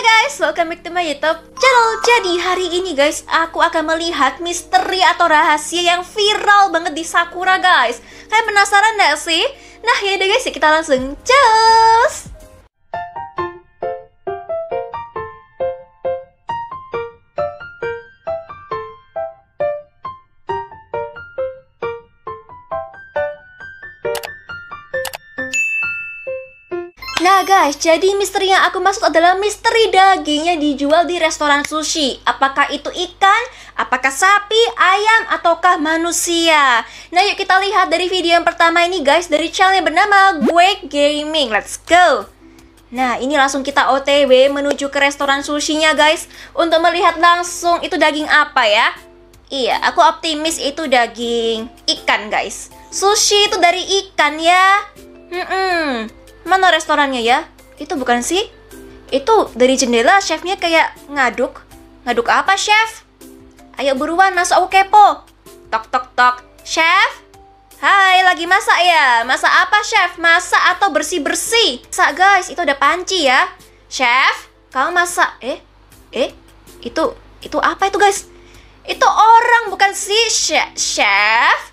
guys, welcome back to my youtube channel Jadi hari ini guys, aku akan melihat misteri atau rahasia yang viral banget di Sakura guys Kalian penasaran gak sih? Nah yaudah guys, ya kita langsung cus Nah guys, jadi misteri yang aku maksud adalah misteri daging yang dijual di restoran sushi. Apakah itu ikan, apakah sapi, ayam, ataukah manusia? Nah yuk kita lihat dari video yang pertama ini guys, dari channel yang bernama Gue Gaming. Let's go! Nah ini langsung kita otw menuju ke restoran sushinya guys, untuk melihat langsung itu daging apa ya. Iya, aku optimis itu daging ikan guys. Sushi itu dari ikan ya. Hmm, -mm. Mana restorannya ya? Itu bukan sih? Itu dari jendela chefnya kayak ngaduk. Ngaduk apa, chef? Ayo buruan masuk aku kepo. Tok tok tok. Chef? Hai, lagi masak ya? Masak apa, chef? Masak atau bersih-bersih? Masak, guys. Itu ada panci ya. Chef, kamu masak. Eh? Eh? Itu itu apa itu, guys? Itu orang bukan sih chef.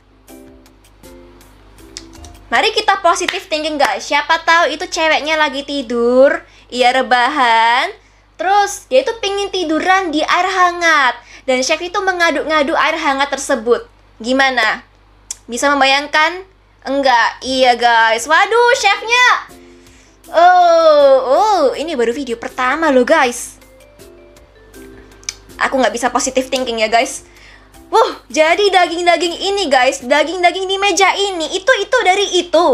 Mari kita positif thinking nggak? Siapa tahu itu ceweknya lagi tidur, ia rebahan, terus dia itu pingin tiduran di air hangat. Dan Chef itu mengaduk-ngaduk air hangat tersebut. Gimana? Bisa membayangkan? Enggak, iya guys. Waduh, chefnya. Oh, oh, ini baru video pertama loh guys. Aku nggak bisa positif thinking ya guys. Wuh, jadi daging-daging ini guys, daging-daging di meja ini, itu itu dari itu.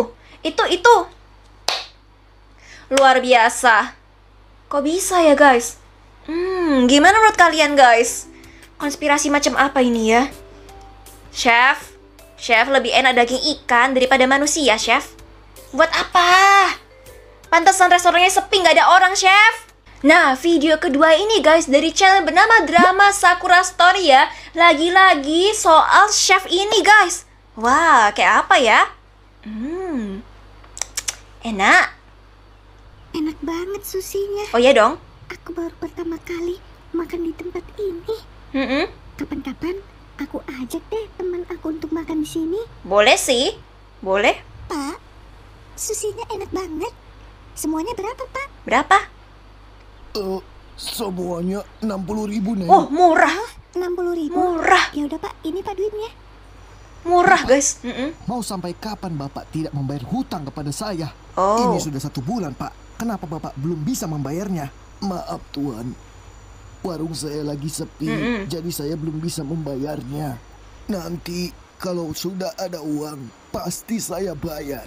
Itu itu. Luar biasa. Kok bisa ya guys? Hmm, gimana menurut kalian guys? Konspirasi macam apa ini ya? Chef, chef lebih enak daging ikan daripada manusia, chef. Buat apa? Pantasan restorannya sepi nggak ada orang, chef. Nah, video kedua ini guys dari channel bernama Drama Sakura Story ya. Lagi-lagi soal chef ini guys. Wah, kayak apa ya? Hmm. Enak. Enak banget susinya. Oh ya dong. Aku baru pertama kali makan di tempat ini. Mm -mm. Kapan-kapan aku ajak deh teman aku untuk makan di sini. Boleh sih. Boleh. Pak, susinya enak banget. Semuanya berapa, Pak? Berapa? Uh, semuanya puluh ribu, nih Oh, murah. enam puluh ribu? Murah. Ya udah, Pak. Ini Pak duitnya. Murah, guys. Mm -mm. Mau sampai kapan Bapak tidak membayar hutang kepada saya? Oh. Ini sudah satu bulan, Pak. Kenapa Bapak belum bisa membayarnya? Maaf, Tuan. Warung saya lagi sepi, mm -mm. jadi saya belum bisa membayarnya. Nanti kalau sudah ada uang, pasti saya bayar.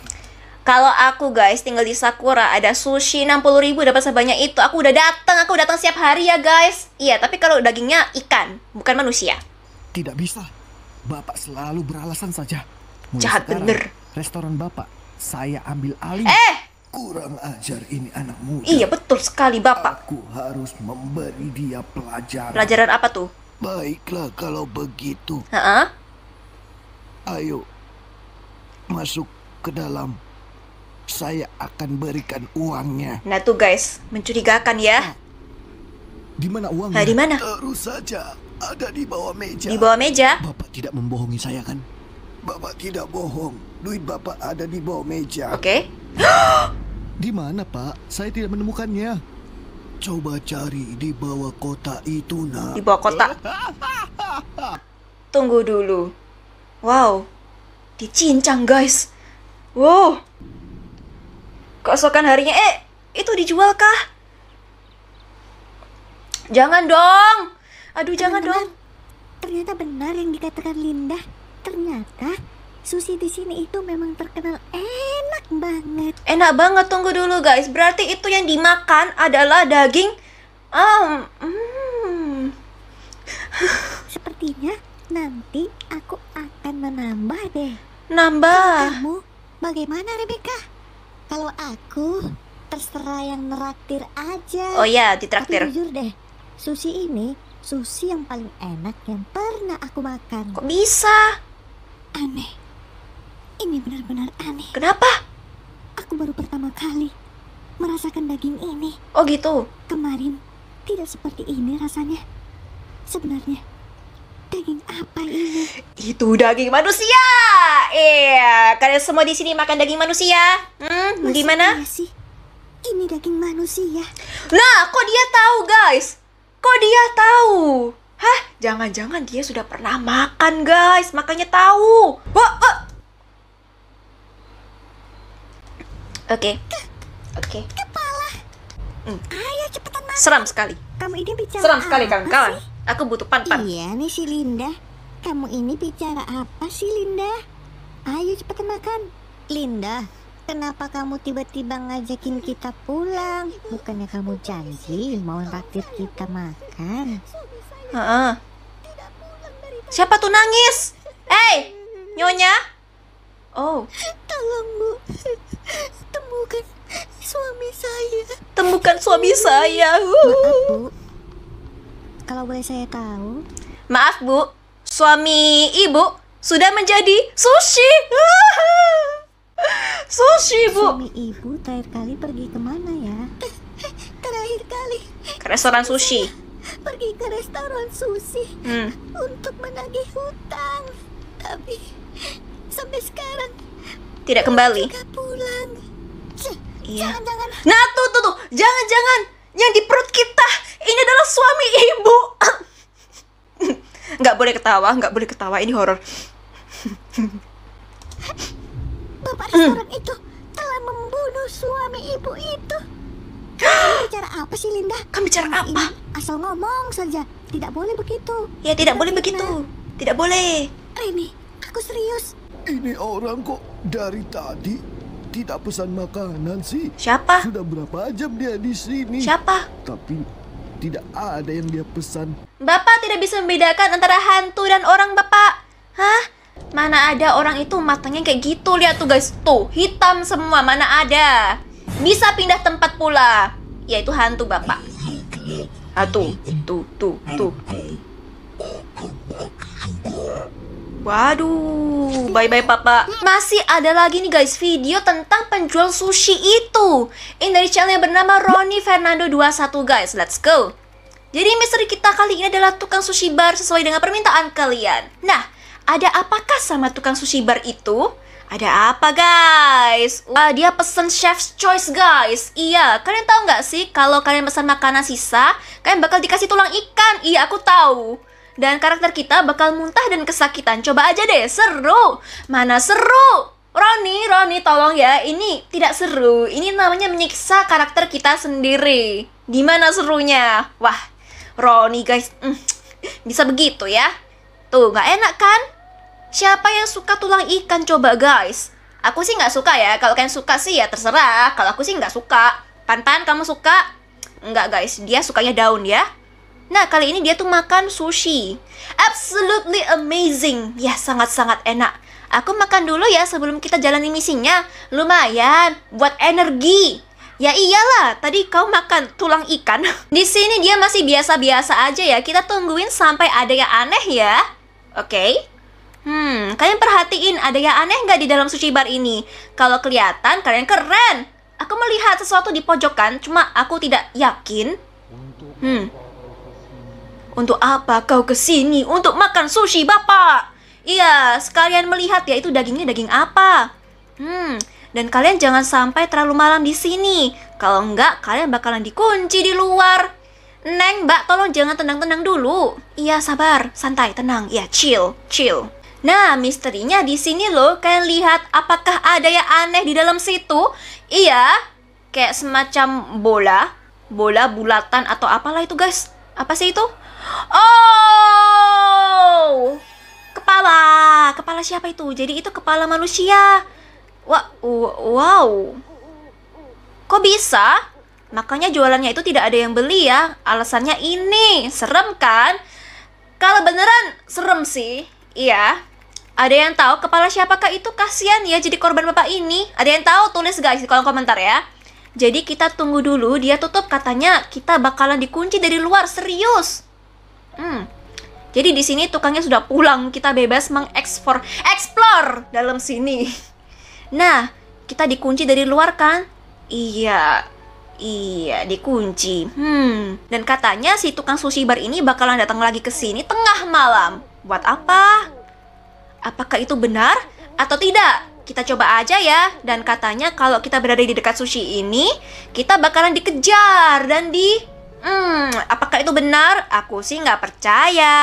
Kalau aku guys tinggal di Sakura ada sushi 60 ribu dapat sebanyak itu. Aku udah datang, aku datang siap hari ya guys. Iya, tapi kalau dagingnya ikan, bukan manusia. Tidak bisa. Bapak selalu beralasan saja. Mulai Jahat sekarang, bener. Restoran Bapak saya ambil alih. Eh, kurang ajar ini anak muda. Iya betul sekali bapak. Aku harus memberi dia pelajaran. Pelajaran apa tuh? Baiklah kalau begitu. Ha Ayo masuk ke dalam saya akan berikan uangnya. Nah tuh guys, mencurigakan ya. Nah, di mana uangnya? Nah, di mana? Terus saja, ada di bawah meja. Di bawah meja? Bapak tidak membohongi saya kan? Bapak tidak bohong. Duit bapak ada di bawah meja. Oke. Okay. di mana pak? Saya tidak menemukannya. Coba cari di bawah kota itu nak. Di bawah kota. Tunggu dulu. Wow, dicincang guys. Wow keesokan harinya eh itu dijual kah jangan dong aduh Teman-teman, jangan dong ternyata benar yang dikatakan Linda ternyata sushi di sini itu memang terkenal enak banget enak banget tunggu dulu guys berarti itu yang dimakan adalah daging um, mm. sepertinya nanti aku akan menambah deh nambah kamu bagaimana Rebecca kalau aku terserah yang neraktir aja. Oh iya, ditraktir. Tapi jujur deh, sushi ini sushi yang paling enak yang pernah aku makan. Kok bisa? Aneh. Ini benar-benar aneh. Kenapa? Aku baru pertama kali merasakan daging ini. Oh gitu. Kemarin tidak seperti ini rasanya. Sebenarnya Daging apa ini? Itu daging manusia. Iya, kalian semua di sini makan daging manusia. Hmm, gimana? Iya sih? Ini daging manusia. Nah, kok dia tahu, guys? Kok dia tahu? Hah? Jangan-jangan dia sudah pernah makan, guys. Makanya tahu. Wah, wah. Oke. Oke. Kepala. Hmm. Ayo cepetan makan. Seram sekali. Kamu ini bicara. Seram sekali, kawan-kawan. Aku butuh pan-pan. Iya nih si Linda. Kamu ini bicara apa sih Linda? Ayo cepat makan. Linda, kenapa kamu tiba-tiba ngajakin kita pulang? Bukannya kamu janji mau traktir kita makan? Heeh. Siapa tuh nangis? Hei, Nyonya? Oh. Tolong, Bu. Temukan suami saya. Temukan suami saya. Maaf, Bu kalau boleh saya tahu? Maaf bu, suami ibu sudah menjadi sushi. sushi bu. Suami ibu terakhir kali pergi kemana ya? Terakhir kali. Ke restoran sushi. Pergi ke restoran sushi hmm. untuk menagih hutang, tapi sampai sekarang tidak kembali. pulang. Iya. Jangan-jangan. Nah tuh tuh tuh, jangan-jangan yang di perut kita ini adalah suami ibu nggak boleh ketawa nggak boleh ketawa ini horor bapak restoran itu telah membunuh suami ibu itu kamu bicara apa sih Linda? Kamu bicara apa? asal ngomong saja, tidak boleh begitu. Ya tidak tidak boleh begitu, tidak boleh. ini aku serius. Ini orang kok dari tadi tidak pesan makanan sih? Siapa? Sudah berapa jam dia di sini? Siapa? Tapi tidak ada yang dia pesan. Bapak tidak bisa membedakan antara hantu dan orang, Bapak. Hah? Mana ada orang itu matangnya kayak gitu. Lihat tuh guys, tuh hitam semua. Mana ada. Bisa pindah tempat pula. Yaitu hantu, Bapak. Hantu, ah, tuh, tuh, tuh, tuh. Waduh, bye-bye papa. Masih ada lagi nih guys video tentang penjual sushi itu. Ini dari channel yang bernama Roni Fernando 21 guys. Let's go. Jadi misteri kita kali ini adalah tukang sushi bar sesuai dengan permintaan kalian. Nah, ada apakah sama tukang sushi bar itu? Ada apa guys? Wah, dia pesen chef's choice guys. Iya, kalian tahu nggak sih kalau kalian pesan makanan sisa, kalian bakal dikasih tulang ikan. Iya, aku tahu dan karakter kita bakal muntah dan kesakitan. Coba aja deh, seru. Mana seru? Roni, Roni tolong ya, ini tidak seru. Ini namanya menyiksa karakter kita sendiri. Gimana serunya? Wah, Roni guys, mm, bisa begitu ya. Tuh, nggak enak kan? Siapa yang suka tulang ikan coba guys? Aku sih nggak suka ya, kalau kalian suka sih ya terserah. Kalau aku sih nggak suka. Pantan, kamu suka? Enggak guys, dia sukanya daun ya. Nah, kali ini dia tuh makan sushi. Absolutely amazing. Ya, sangat-sangat enak. Aku makan dulu ya sebelum kita jalanin misinya. Lumayan buat energi. Ya iyalah, tadi kau makan tulang ikan. Di sini dia masih biasa-biasa aja ya. Kita tungguin sampai ada yang aneh ya. Oke. Okay? Hmm, kalian perhatiin ada yang aneh nggak di dalam sushi bar ini? Kalau kelihatan, kalian keren. Aku melihat sesuatu di pojokan, cuma aku tidak yakin. Hmm, untuk apa kau ke sini untuk makan sushi, Bapak? Iya, sekalian melihat ya itu dagingnya daging apa. Hmm, dan kalian jangan sampai terlalu malam di sini. Kalau enggak, kalian bakalan dikunci di luar. Neng, Mbak, tolong jangan tenang-tenang dulu. Iya, sabar, santai, tenang. Iya chill, chill. Nah, misterinya di sini loh. Kalian lihat apakah ada yang aneh di dalam situ? Iya, kayak semacam bola, bola bulatan atau apalah itu, guys. Apa sih itu? Oh! Kepala. Kepala siapa itu? Jadi itu kepala manusia. wow. Kok bisa? Makanya jualannya itu tidak ada yang beli ya. Alasannya ini. Serem kan? Kalau beneran serem sih. Iya. Ada yang tahu kepala siapakah itu? Kasihan ya jadi korban bapak ini. Ada yang tahu? Tulis guys di kolom komentar ya. Jadi kita tunggu dulu dia tutup katanya kita bakalan dikunci dari luar serius. Hmm. Jadi di sini tukangnya sudah pulang, kita bebas mengekspor, explore dalam sini. Nah, kita dikunci dari luar kan? Iya, iya dikunci. Hmm. Dan katanya si tukang sushi bar ini bakalan datang lagi ke sini tengah malam. Buat apa? Apakah itu benar atau tidak? Kita coba aja ya. Dan katanya kalau kita berada di dekat sushi ini, kita bakalan dikejar dan di Hmm, apakah itu benar? Aku sih nggak percaya.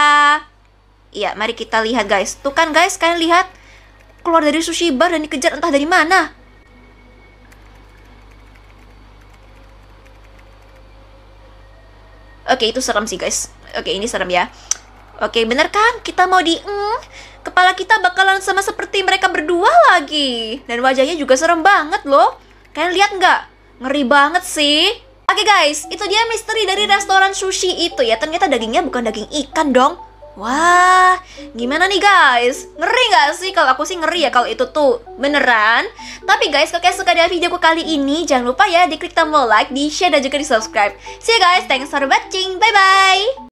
Iya, mari kita lihat guys. Tuh kan guys, kalian lihat. Keluar dari sushi bar dan dikejar entah dari mana. Oke, itu serem sih guys. Oke, ini serem ya. Oke, bener kan? Kita mau di... Mm, kepala kita bakalan sama seperti mereka berdua lagi. Dan wajahnya juga serem banget loh. Kalian lihat nggak? Ngeri banget sih. Oke guys, itu dia misteri dari restoran sushi itu ya. Ternyata dagingnya bukan daging ikan dong. Wah, gimana nih guys? Ngeri gak sih? Kalau aku sih ngeri ya kalau itu tuh beneran. Tapi guys, kalau kalian suka dengan videoku kali ini, jangan lupa ya di klik tombol like, di share, dan juga di subscribe. See you guys, thanks for watching. Bye-bye.